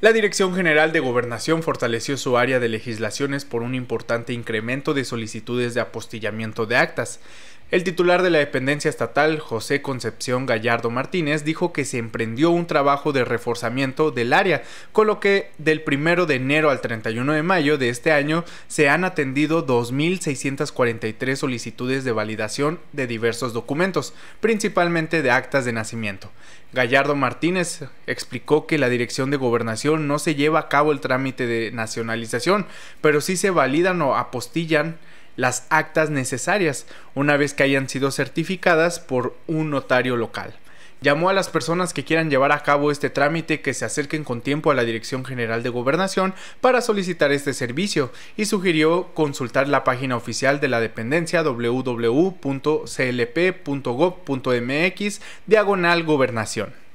La Dirección General de Gobernación fortaleció su área de legislaciones por un importante incremento de solicitudes de apostillamiento de actas. El titular de la dependencia estatal, José Concepción Gallardo Martínez, dijo que se emprendió un trabajo de reforzamiento del área, con lo que del primero de enero al 31 de mayo de este año se han atendido 2.643 solicitudes de validación de diversos documentos, principalmente de actas de nacimiento. Gallardo Martínez explicó que la Dirección de Gobernación no se lleva a cabo el trámite de nacionalización, pero sí se validan o apostillan las actas necesarias una vez que hayan sido certificadas por un notario local. Llamó a las personas que quieran llevar a cabo este trámite que se acerquen con tiempo a la Dirección General de Gobernación para solicitar este servicio y sugirió consultar la página oficial de la dependencia www.clp.gov.mx diagonal gobernación.